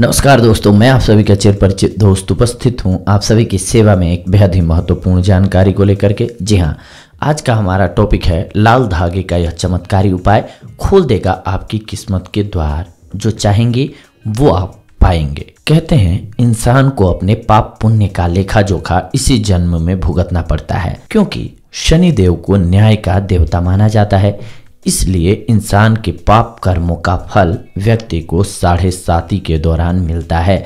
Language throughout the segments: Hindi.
नमस्कार दोस्तों मैं आप सभी का चिरपरिचित दोस्त उपस्थित हूं आप सभी की सेवा में एक बेहद ही महत्वपूर्ण जानकारी को लेकर के जी हां आज का हमारा टॉपिक है लाल धागे का यह चमत्कारी उपाय खोल देगा आपकी किस्मत के द्वार जो चाहेंगे वो आप पाएंगे कहते हैं इंसान को अपने पाप पुण्य का लेखा जोखा इसी जन्म में भुगतना पड़ता है क्योंकि शनिदेव को न्याय का देवता माना जाता है इसलिए इंसान के पाप कर्मों का फल व्यक्ति को साढ़े साती के दौरान मिलता है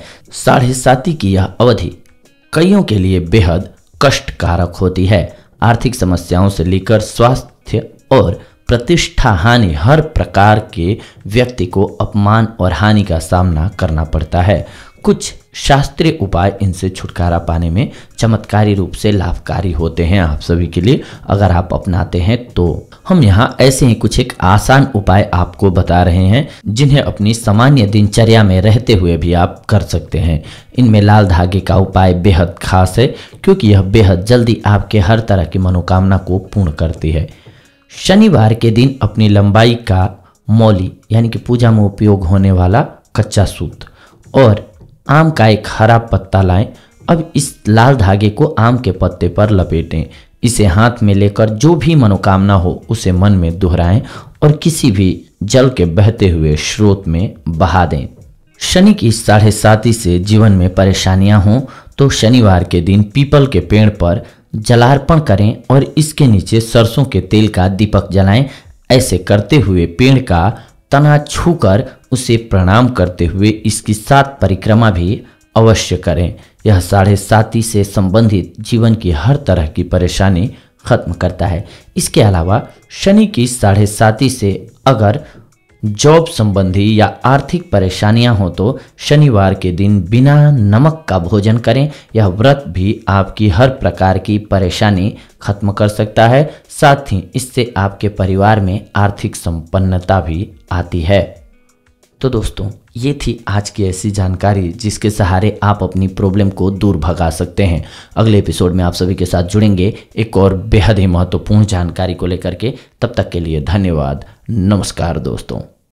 साढ़े साती की यह अवधि कईयों के लिए बेहद कष्टकारक होती है आर्थिक समस्याओं से लेकर स्वास्थ्य और प्रतिष्ठा हानि हर प्रकार के व्यक्ति को अपमान और हानि का सामना करना पड़ता है कुछ शास्त्रीय उपाय इनसे छुटकारा पाने में चमत्कारी रूप से लाभकारी होते हैं आप सभी के लिए अगर आप अपनाते हैं तो हम यहाँ ऐसे ही कुछ एक आसान उपाय आपको बता रहे हैं जिन्हें अपनी सामान्य दिनचर्या में रहते हुए भी आप कर सकते हैं इनमें लाल धागे का उपाय बेहद खास है क्योंकि यह बेहद जल्दी आपके हर तरह की मनोकामना को पूर्ण करती है शनिवार के दिन अपनी लंबाई का मौली यानी कि पूजा में उपयोग होने वाला कच्चा सूत और आम का एक हरा पत्ता लाएं अब इस लाल धागे को आम के पत्ते पर लपेटें इसे हाथ में लेकर जो भी मनोकामना हो उसे मन में दोहराएं और किसी भी जल के बहते हुए स्रोत में बहा दें शनि की साढ़े साथी से जीवन में परेशानियां हों तो शनिवार के दिन पीपल के पेड़ पर जलार्पण करें और इसके नीचे सरसों के तेल का दीपक जलाएं ऐसे करते हुए पेड़ का तना छूकर उसे प्रणाम करते हुए इसकी सात परिक्रमा भी अवश्य करें यह साढ़े साती से संबंधित जीवन की हर तरह की परेशानी खत्म करता है इसके अलावा शनि की साढ़े साती से अगर जॉब संबंधी या आर्थिक परेशानियां हो तो शनिवार के दिन बिना नमक का भोजन करें यह व्रत भी आपकी हर प्रकार की परेशानी खत्म कर सकता है साथ ही इससे आपके परिवार में आर्थिक संपन्नता भी आती है तो दोस्तों ये थी आज की ऐसी जानकारी जिसके सहारे आप अपनी प्रॉब्लम को दूर भगा सकते हैं अगले एपिसोड में आप सभी के साथ जुड़ेंगे एक और बेहद ही महत्वपूर्ण जानकारी को लेकर के तब तक के लिए धन्यवाद नमस्कार दोस्तों